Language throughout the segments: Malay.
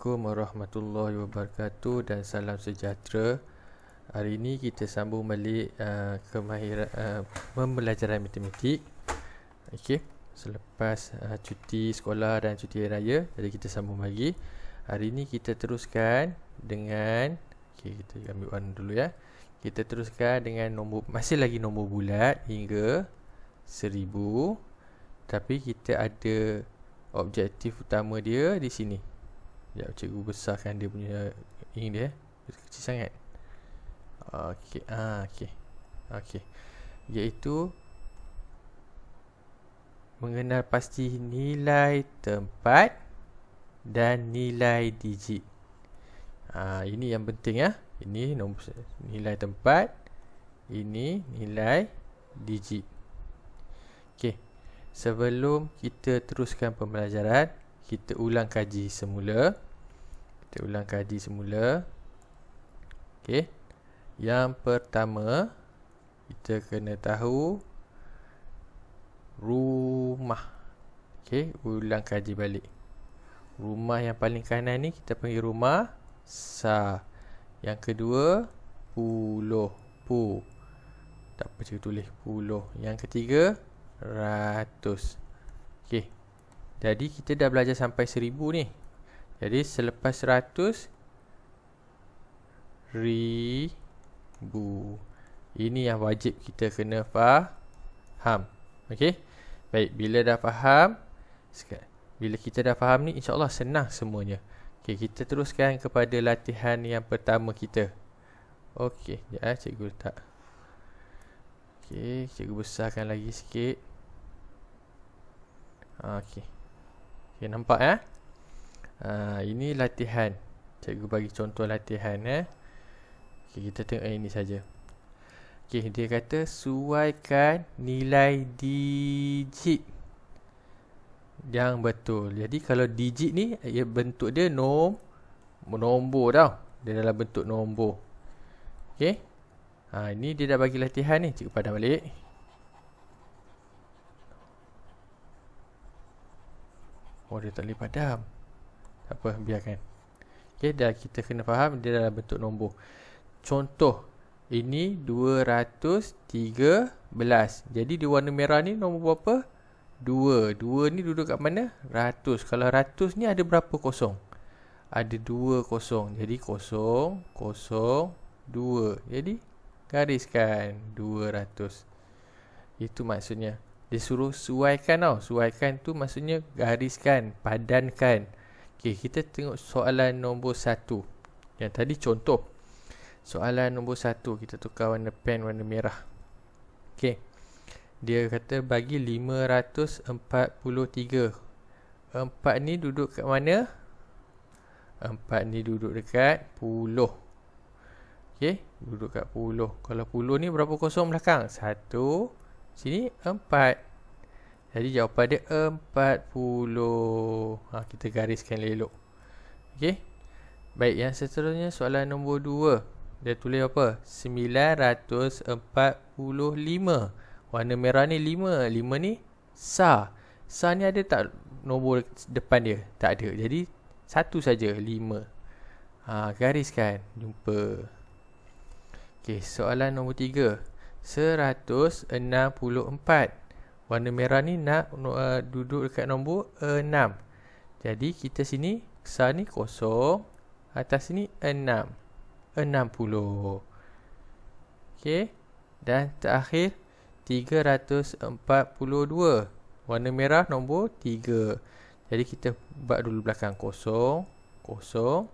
Assalamualaikum warahmatullahi wabarakatuh dan salam sejahtera. Hari ini kita sambung balik uh, kemahiran uh, pembelajaran matematik. Okey, selepas uh, cuti sekolah dan cuti raya, jadi kita sambung lagi. Hari ini kita teruskan dengan okey kita ambil warna dulu ya. Kita teruskan dengan nombor masih lagi nombor bulat hingga seribu, Tapi kita ada objektif utama dia di sini Ya, cikgu besarkan dia punya ini dia. Kecil sangat. Okey. Ah, okey. Okey. Yaitu mengenal pasti nilai tempat dan nilai digit. Ah, ini yang penting ya. Ini nombor nilai tempat, ini nilai digit. Okey. Sebelum kita teruskan pembelajaran, kita ulang kaji semula kita ulang kaji semula okey yang pertama kita kena tahu rumah okey ulang kaji balik rumah yang paling kanan ni kita panggil rumah sa yang kedua puluh pu tak apa cikgu tulis puluh yang ketiga ratus okey jadi kita dah belajar sampai seribu ni. Jadi selepas seratus ribu. Ini yang wajib kita kena faham. Okey. Baik, bila dah faham, bila kita dah faham ni insya-Allah senang semuanya. Okay. kita teruskan kepada latihan yang pertama kita. Okey, jap eh cikgu letak. Okey, cikgu besarkan lagi sikit. Okey. Okay, nampak eh? Uh, ini latihan. Cikgu bagi contoh latihan eh. Okay, kita tengok yang ini saja. Okay, dia kata suaikan nilai digit yang betul. Jadi kalau digit ni ia ya, bentuk dia nom nombor tau. Dia dalam bentuk nombor. Okay. Ha ah, ini dia dah bagi latihan ni. Cikgu padan balik. Oh dia tak boleh padam Tak apa biarkan Ok dah kita kena faham dia dalam bentuk nombor Contoh Ini 213 Jadi di warna merah ni nombor berapa? 2 2 ni duduk kat mana? 100 Kalau 100 ni ada berapa kosong? Ada 2 kosong Jadi kosong Kosong 2 Jadi Gariskan 200 Itu maksudnya dia suruh suaikan tau. Suaikan tu maksudnya gariskan, padankan. Okay, kita tengok soalan nombor satu. Yang tadi contoh. Soalan nombor satu. Kita tukar warna pen warna merah. Okay, Dia kata bagi 543. Empat ni duduk kat mana? Empat ni duduk dekat puluh. Okay, Duduk kat puluh. Kalau puluh ni berapa kosong belakang? Satu. Sini 4. Jadi jawapan dia 40. Ha, kita gariskan elok. Okey. Baik, yang seterusnya soalan nombor 2. Dia tulis apa? 945. Warna merah ni 5. 5 ni sa. Sa ni ada tak nombor depan dia? Tak ada. Jadi satu saja 5. Ha, gariskan. Jumpa. Okey, soalan nombor 3. 164. Warna merah ni nak uh, duduk dekat nombor 6. Jadi kita sini besar ni kosong. Atas sini 6. 60. Okey. Dan terakhir 342. Warna merah nombor 3. Jadi kita buat dulu belakang kosong. Kosong.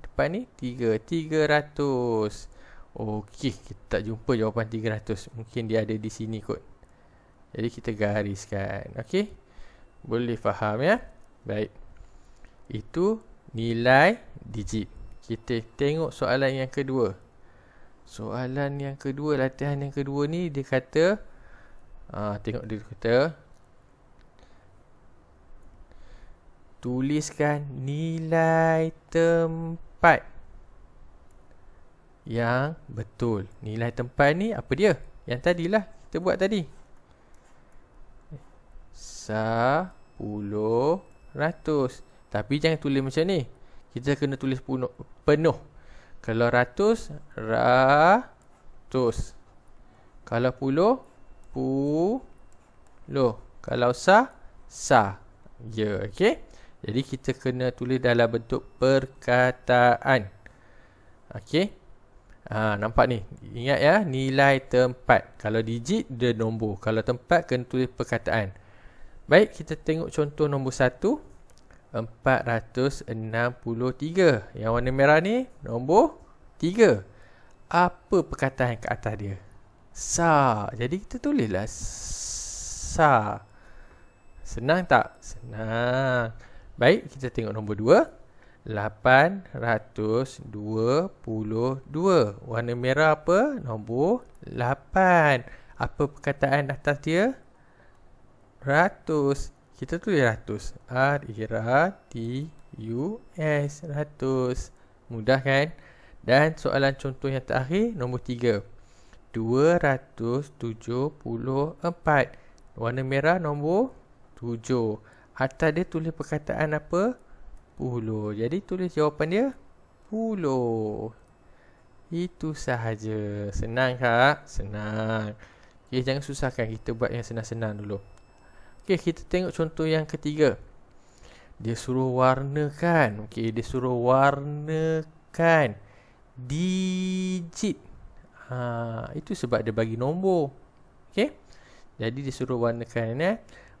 Depan ni 3. 300. 300. Okey, kita tak jumpa jawapan 300. Mungkin dia ada di sini kot. Jadi kita gariskan. Okey. Boleh faham ya? Baik. Itu nilai digit. Kita tengok soalan yang kedua. Soalan yang kedua, latihan yang kedua ni dia kata ah tengok dia kata tuliskan nilai tempat yang betul. Nilai tempat ni apa dia? Yang tadilah kita buat tadi. Sepuluh ratus. Tapi jangan tulis macam ni. Kita kena tulis penuh. penuh. Kalau ratus, ratus. Kalau puluh, puluh. Kalau sa, sa. Ya, yeah, okey. Jadi kita kena tulis dalam bentuk perkataan. Okey. Ha, nampak ni. Ingat ya, nilai tempat. Kalau digit, dia nombor. Kalau tempat, kena tulis perkataan. Baik, kita tengok contoh nombor 1. 463. Yang warna merah ni, nombor 3. Apa perkataan kat atas dia? Sa. Jadi, kita tulislah sa. Senang tak? Senang. Baik, kita tengok nombor 2. 822. Warna merah apa? Nombor 8. Apa perkataan atas dia? Ratus. Kita tulis ratus. R-A-T-U-S. Ratus. Mudah kan? Dan soalan contoh yang terakhir, nombor 3. 274. Warna merah nombor 7. Atas dia tulis perkataan Apa? puluh. Jadi tulis jawapan dia puluh. Itu sahaja. Senang kak? Senang. Okay jangan susahkan. Kita buat yang senang-senang dulu. Okay kita tengok contoh yang ketiga. Dia suruh warnakan. Okay dia suruh warnakan digit. Ha, itu sebab dia bagi nombor. Okay. Jadi dia suruh warnakan eh.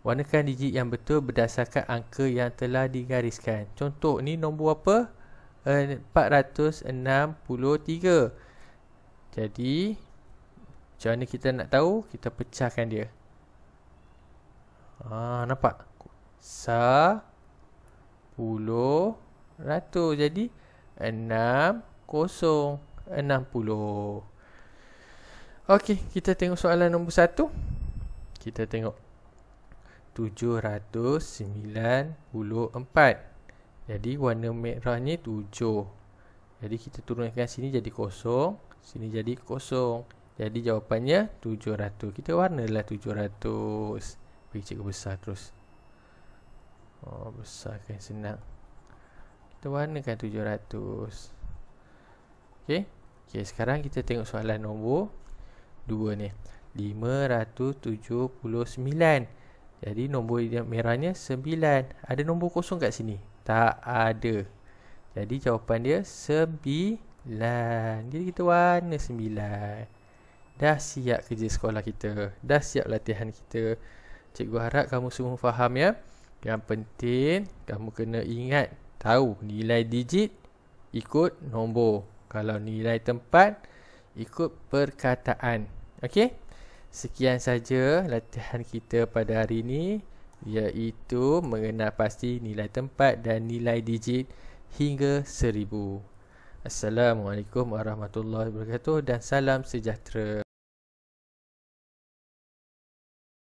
Warnakan digit yang betul berdasarkan angka yang telah digariskan. Contoh ni nombor apa? 463. Eh, Jadi, macam mana kita nak tahu? Kita pecahkan dia. Ah, nampak? Sa, puluh, ratus. Jadi, 60. Okey, kita tengok soalan nombor satu. Kita tengok. 794 Jadi warna merah ni 7 Jadi kita turunkan sini jadi kosong Sini jadi kosong Jadi jawapannya 700 Kita warna lah 700 Pergi cikgu besar terus Oh besar kan senang Kita warnakan 700 Okay Okay sekarang kita tengok soalan nombor 2 ni 579 jadi nombor yang merahnya 9. Ada nombor kosong kat sini? Tak ada. Jadi jawapan dia 9. Jadi kita warna 9. Dah siap kerja sekolah kita. Dah siap latihan kita. Cikgu harap kamu semua faham ya. Yang penting kamu kena ingat. Tahu nilai digit ikut nombor. Kalau nilai tempat ikut perkataan. Okey? sekian saja latihan kita pada hari ini iaitu mengenal pasti nilai tempat dan nilai digit hingga seribu. Assalamualaikum warahmatullahi wabarakatuh dan salam sejahtera.